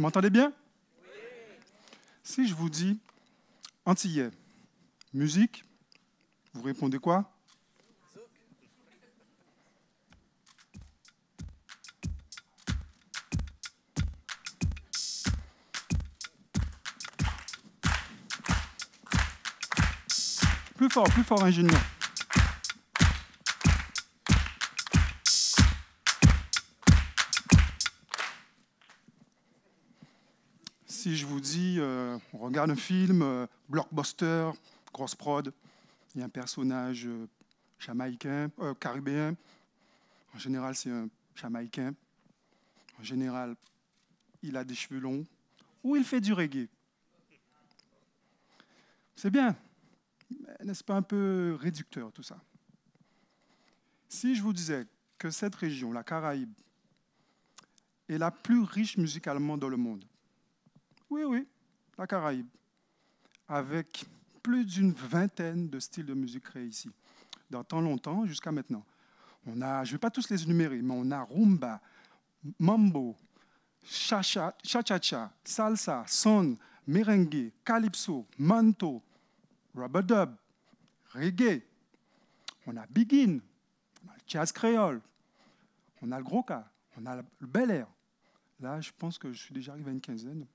Vous m'entendez bien Si je vous dis antillais, musique, vous répondez quoi Plus fort, plus fort, ingénieur. si je vous dis, euh, on regarde un film, euh, blockbuster, grosse prod, il y a un personnage euh, jamaïcain, caribéen, en général c'est un jamaïcain, en général il a des cheveux longs, ou il fait du reggae. C'est bien, n'est-ce pas un peu réducteur tout ça Si je vous disais que cette région, la Caraïbe, est la plus riche musicalement dans le monde, oui, oui, la Caraïbe, avec plus d'une vingtaine de styles de musique créés ici, dans tant longtemps jusqu'à maintenant. On a, je ne vais pas tous les énumérer, mais on a rumba, mambo, cha-cha-cha, salsa, son, merengue, calypso, manto, rubber dub, reggae. On a begin, on a le jazz créole, on a le Groca, on a le bel air. Là, je pense que je suis déjà arrivé à une quinzaine.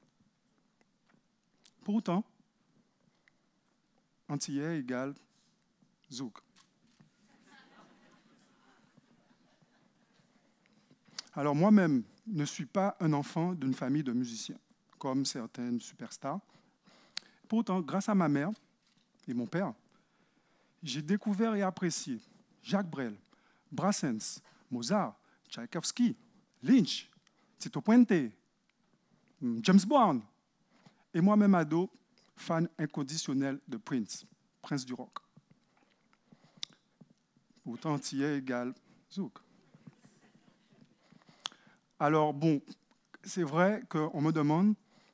Pour autant, Antillais égale Zouk. Alors moi-même ne suis pas un enfant d'une famille de musiciens, comme certaines superstars. Pourtant, grâce à ma mère et mon père, j'ai découvert et apprécié Jacques Brel, Brassens, Mozart, Tchaïkovski, Lynch, Tito Puente, James Brown, et moi-même ado, fan inconditionnel de Prince, Prince du rock. Autant est égal, Zouk. Alors bon, c'est vrai qu'on me demande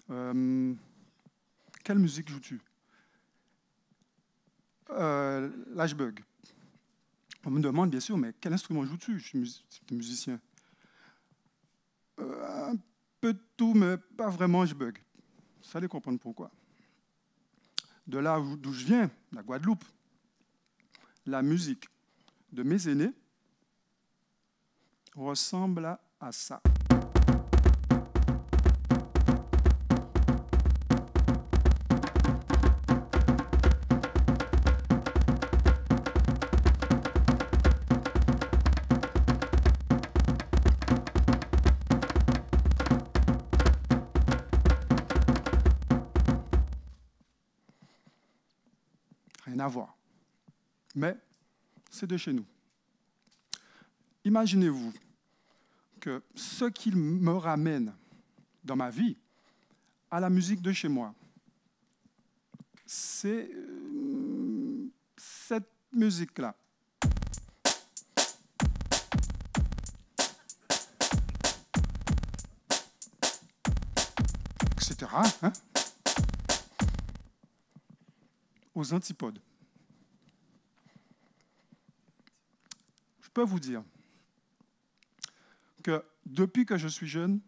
euh, quelle musique joues-tu euh, Lashbug. On me demande bien sûr, mais quel instrument joues-tu Je suis musicien. Euh, un peu de tout, mais pas vraiment, je bug. Vous allez comprendre pourquoi. De là d'où je viens, la Guadeloupe, la musique de mes aînés ressemble à ça. Rien à voir. Mais c'est de chez nous. Imaginez-vous que ce qu'il me ramène dans ma vie à la musique de chez moi, c'est euh, cette musique-là. Etc. Hein aux antipodes. Je peux vous dire que depuis que je suis jeune,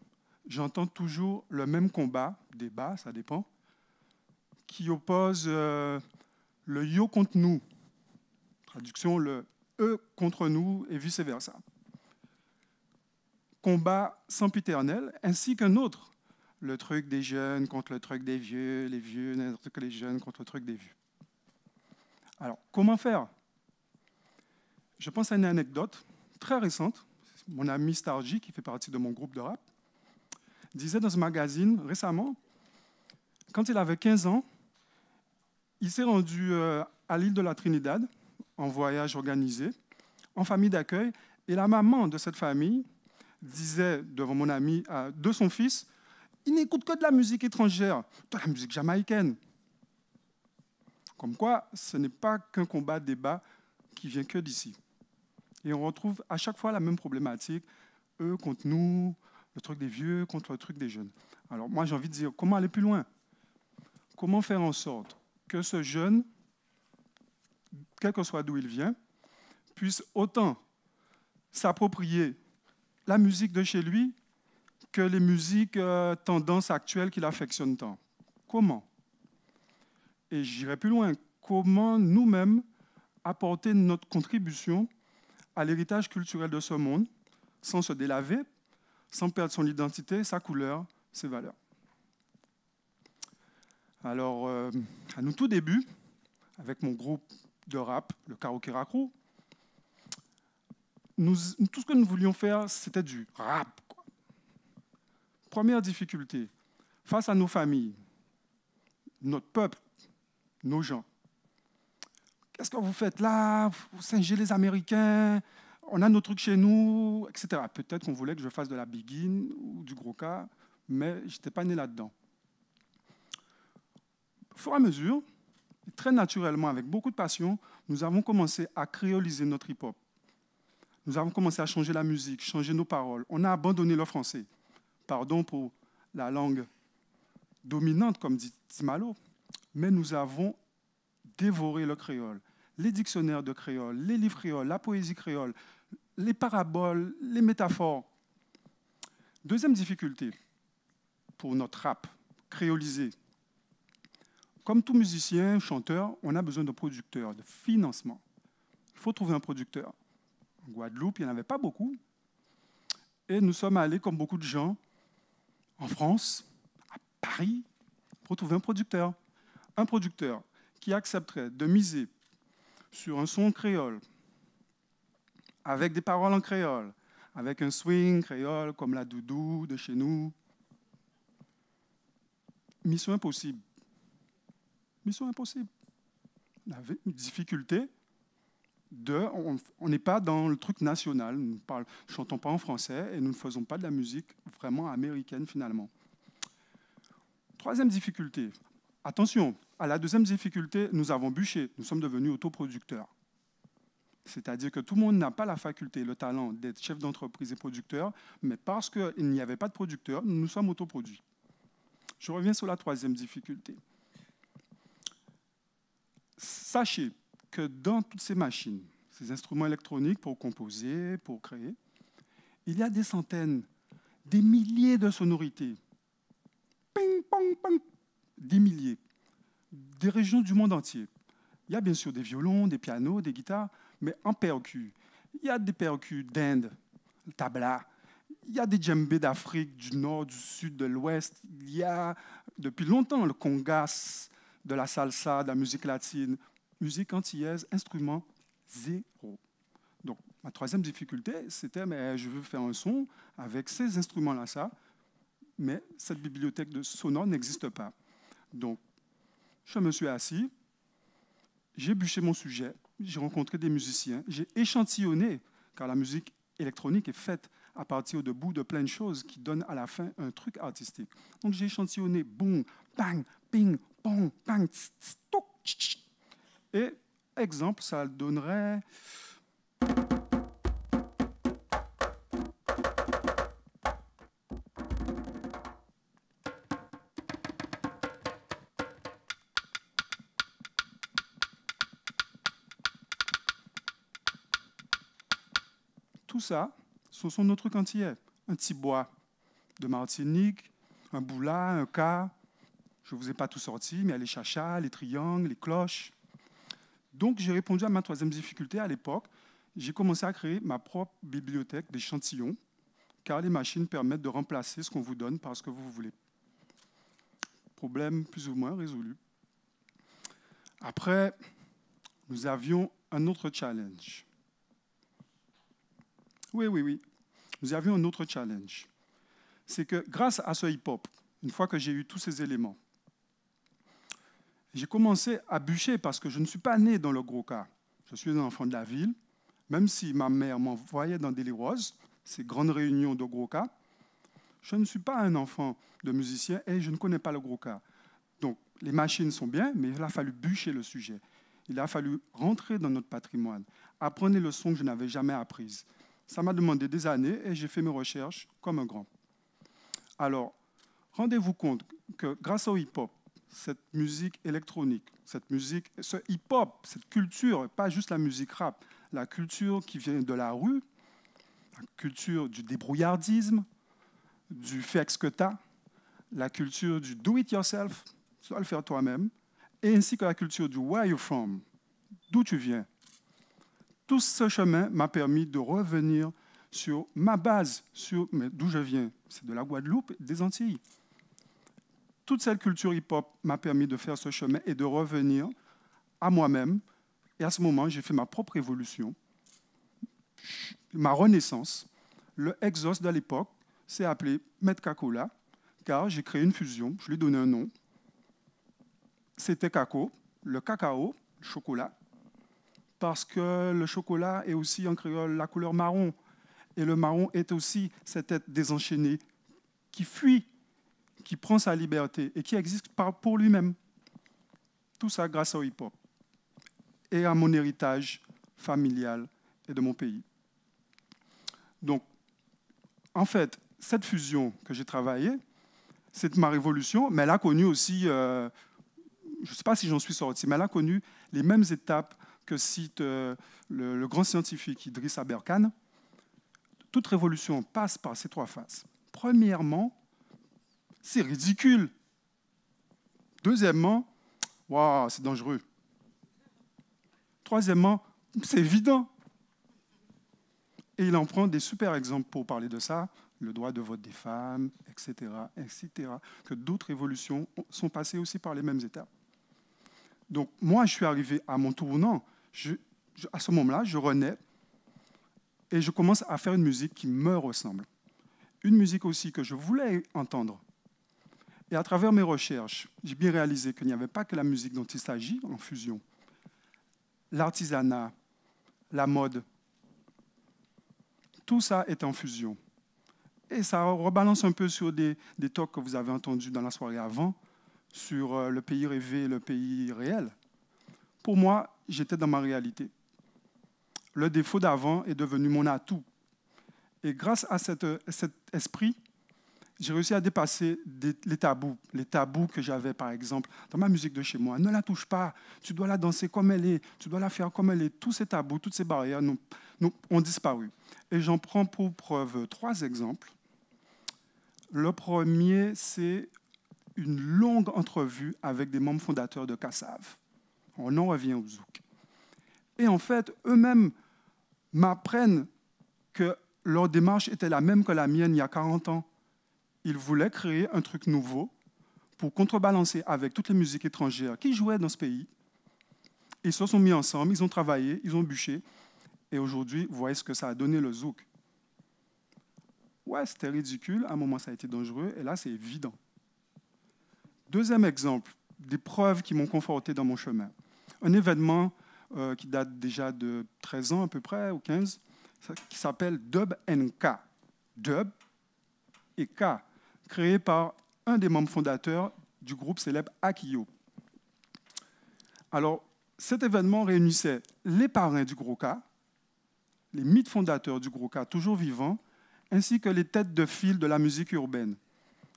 j'entends toujours le même combat, débat, ça dépend, qui oppose euh, le yo contre nous, traduction le e contre nous et vice-versa. Combat sempiternel, ainsi qu'un autre, le truc des jeunes contre le truc des vieux, les vieux, les jeunes contre le truc des vieux. Alors, comment faire Je pense à une anecdote très récente. Mon ami Starji, qui fait partie de mon groupe de rap, disait dans ce magazine récemment, quand il avait 15 ans, il s'est rendu euh, à l'île de la Trinidad en voyage organisé, en famille d'accueil, et la maman de cette famille disait devant mon ami de son fils, il n'écoute que de la musique étrangère, de la musique jamaïcaine. Comme quoi, ce n'est pas qu'un combat-débat qui vient que d'ici. Et on retrouve à chaque fois la même problématique, eux contre nous, le truc des vieux contre le truc des jeunes. Alors moi, j'ai envie de dire, comment aller plus loin Comment faire en sorte que ce jeune, quel que soit d'où il vient, puisse autant s'approprier la musique de chez lui que les musiques euh, tendances actuelles qu'il affectionne tant Comment et j'irai plus loin, comment nous-mêmes apporter notre contribution à l'héritage culturel de ce monde sans se délaver, sans perdre son identité, sa couleur, ses valeurs. Alors, euh, à nos tout début, avec mon groupe de rap, le Karo tout ce que nous voulions faire, c'était du rap. Première difficulté, face à nos familles, notre peuple, nos gens. Qu'est-ce que vous faites là Vous singez les Américains, on a nos trucs chez nous, etc. Peut-être qu'on voulait que je fasse de la in ou du gros cas, mais je n'étais pas né là-dedans. Au fur et à mesure, très naturellement, avec beaucoup de passion, nous avons commencé à créoliser notre hip-hop. Nous avons commencé à changer la musique, changer nos paroles. On a abandonné le français. Pardon pour la langue dominante, comme dit Timalo, mais nous avons dévoré le créole. Les dictionnaires de créole, les livres créoles, la poésie créole, les paraboles, les métaphores. Deuxième difficulté pour notre rap, créolisé. Comme tout musicien, chanteur, on a besoin de producteurs, de financement. Il faut trouver un producteur. En Guadeloupe, il n'y en avait pas beaucoup. Et nous sommes allés, comme beaucoup de gens, en France, à Paris, pour trouver un producteur un producteur qui accepterait de miser sur un son créole, avec des paroles en créole, avec un swing créole comme la doudou de chez nous. Mission impossible. Mission impossible. La difficulté de. On n'est pas dans le truc national. Nous ne chantons pas en français et nous ne faisons pas de la musique vraiment américaine finalement. Troisième difficulté, Attention, à la deuxième difficulté, nous avons bûché, nous sommes devenus autoproducteurs. C'est-à-dire que tout le monde n'a pas la faculté, le talent d'être chef d'entreprise et producteur, mais parce qu'il n'y avait pas de producteur, nous nous sommes autoproduits. Je reviens sur la troisième difficulté. Sachez que dans toutes ces machines, ces instruments électroniques pour composer, pour créer, il y a des centaines, des milliers de sonorités. Ping, pong, pong des milliers, des régions du monde entier. Il y a bien sûr des violons, des pianos, des guitares, mais en percu. Il y a des percus d'Inde, tabla. Il y a des djembés d'Afrique, du nord, du sud, de l'ouest. Il y a depuis longtemps le congas, de la salsa, de la musique latine, musique antillaise, instrument zéro. Donc, ma troisième difficulté, c'était mais je veux faire un son avec ces instruments-là, ça, mais cette bibliothèque de sonore n'existe pas. Donc, je me suis assis, j'ai bûché mon sujet, j'ai rencontré des musiciens, j'ai échantillonné, car la musique électronique est faite à partir de bout de plein de choses qui donnent à la fin un truc artistique. Donc j'ai échantillonné, boum, bang, ping, bon bang, tss, Et exemple, ça donnerait tout ça, ce sont nos trucs Un petit bois de Martinique, un boula, un cas. Je ne vous ai pas tout sorti, mais il les chachas, les triangles, les cloches. Donc j'ai répondu à ma troisième difficulté à l'époque. J'ai commencé à créer ma propre bibliothèque d'échantillons, car les machines permettent de remplacer ce qu'on vous donne par ce que vous voulez. Problème plus ou moins résolu. Après, nous avions un autre challenge. Oui, oui, oui. Nous avions un autre challenge. C'est que grâce à ce hip-hop, une fois que j'ai eu tous ces éléments, j'ai commencé à bûcher parce que je ne suis pas né dans le gros cas. Je suis un enfant de la ville, même si ma mère m'envoyait dans des ces grandes réunions de gros cas. Je ne suis pas un enfant de musicien et je ne connais pas le gros cas. Donc les machines sont bien, mais il a fallu bûcher le sujet. Il a fallu rentrer dans notre patrimoine, apprendre le leçons que je n'avais jamais apprises. Ça m'a demandé des années et j'ai fait mes recherches comme un grand. Alors, rendez-vous compte que grâce au hip-hop, cette musique électronique, cette musique, ce hip-hop, cette culture, pas juste la musique rap, la culture qui vient de la rue, la culture du débrouillardisme, du fait que t'as, la culture du do it yourself, tu dois le faire toi-même, et ainsi que la culture du where you from, d'où tu viens, tout ce chemin m'a permis de revenir sur ma base, sur d'où je viens. C'est de la Guadeloupe, des Antilles. Toute cette culture hip-hop m'a permis de faire ce chemin et de revenir à moi-même. Et à ce moment, j'ai fait ma propre évolution, ma renaissance. Le exos de l'époque s'est appelé Metcacola, car j'ai créé une fusion, je lui ai donné un nom. C'était cacao, le cacao, le chocolat, parce que le chocolat est aussi en créole la couleur marron. Et le marron est aussi cette tête désenchaînée qui fuit, qui prend sa liberté et qui existe pour lui-même. Tout ça grâce au hip-hop et à mon héritage familial et de mon pays. Donc, en fait, cette fusion que j'ai travaillée, c'est ma révolution, mais elle a connu aussi, euh, je ne sais pas si j'en suis sorti, mais elle a connu les mêmes étapes que cite euh, le, grand scientifique Idriss Aberkan, toute révolution passe par ces trois phases. Premièrement, c'est ridicule. Deuxièmement, c'est dangereux. Troisièmement, c'est évident. Et il en prend des super exemples pour parler de ça, le droit de vote des femmes, etc., etc., que d'autres révolutions sont passées aussi par les mêmes étapes. Donc moi, je suis arrivé à mon tournant à ce moment-là, je renais et je commence à faire une musique qui me ressemble. Une musique aussi que je voulais entendre. Et à travers mes recherches, j'ai bien réalisé qu'il n'y avait pas que la musique dont il s'agit en fusion. L'artisanat, la mode, tout ça est en fusion. Et ça rebalance un peu sur des, des talks que vous avez entendus dans la soirée avant, sur euh, le pays rêvé et le pays réel. Pour moi, j'étais dans ma réalité. Le défaut d'avant est devenu mon atout. Et grâce à cet esprit, j'ai réussi à dépasser les tabous, les tabous que j'avais par exemple dans ma musique de chez moi. Ne la touche pas, tu dois la danser comme elle est, tu dois la faire comme elle est. Tous ces tabous, toutes ces barrières ont disparu. Et j'en prends pour preuve trois exemples. Le premier, c'est une longue entrevue avec des membres fondateurs de Cassav. On en revient au zouk. Et en fait, eux-mêmes m'apprennent que leur démarche était la même que la mienne il y a 40 ans. Ils voulaient créer un truc nouveau pour contrebalancer avec toutes les musiques étrangères qui jouaient dans ce pays. Ils se sont mis ensemble, ils ont travaillé, ils ont bûché. Et aujourd'hui, vous voyez ce que ça a donné le zouk. Ouais, c'était ridicule, à un moment ça a été dangereux, et là c'est évident. Deuxième exemple, des preuves qui m'ont conforté dans mon chemin un événement euh, qui date déjà de 13 ans à peu près, ou 15, qui s'appelle Dub NK. Dub et K, créé par un des membres fondateurs du groupe célèbre Akio. Alors, cet événement réunissait les parrains du gros K, les mythes fondateurs du gros K toujours vivants, ainsi que les têtes de file de la musique urbaine.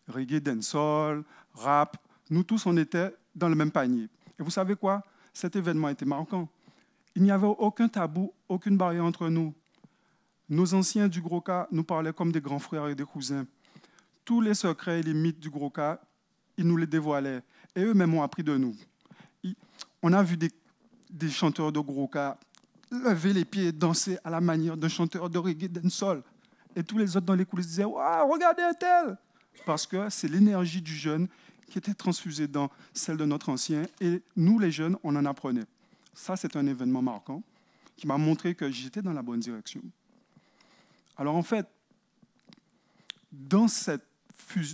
Reggae, dancehall, rap, nous tous, on était dans le même panier. Et vous savez quoi cet événement était marquant. Il n'y avait aucun tabou, aucune barrière entre nous. Nos anciens du gros cas nous parlaient comme des grands frères et des cousins. Tous les secrets et les mythes du gros cas, ils nous les dévoilaient. Et eux-mêmes ont appris de nous. On a vu des, chanteurs de gros cas lever les pieds et danser à la manière d'un chanteur de reggae dancehall. Et tous les autres dans les coulisses disaient Waouh, regardez un tel Parce que c'est l'énergie du jeune qui était transfusée dans celle de notre ancien, et nous, les jeunes, on en apprenait. Ça, c'est un événement marquant qui m'a montré que j'étais dans la bonne direction. Alors en fait, dans,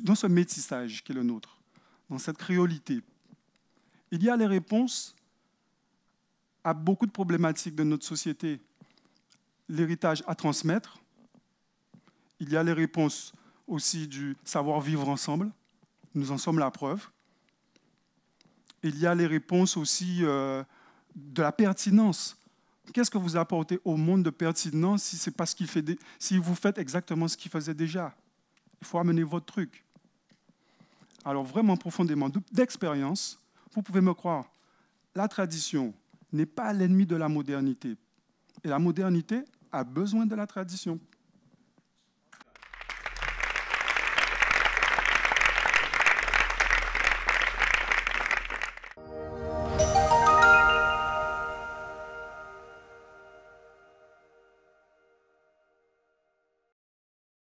dans ce métissage qui est le nôtre, dans cette créolité, il y a les réponses à beaucoup de problématiques de notre société. L'héritage à transmettre, il y a les réponses aussi du savoir vivre ensemble, nous en sommes la preuve. Il y a les réponses aussi euh, de la pertinence. Qu'est-ce que vous apportez au monde de pertinence si c'est parce qu'il fait si vous faites exactement ce qu'il faisait déjà Il faut amener votre truc. Alors vraiment profondément d'expérience, vous pouvez me croire, la tradition n'est pas l'ennemi de la modernité. Et la modernité a besoin de la tradition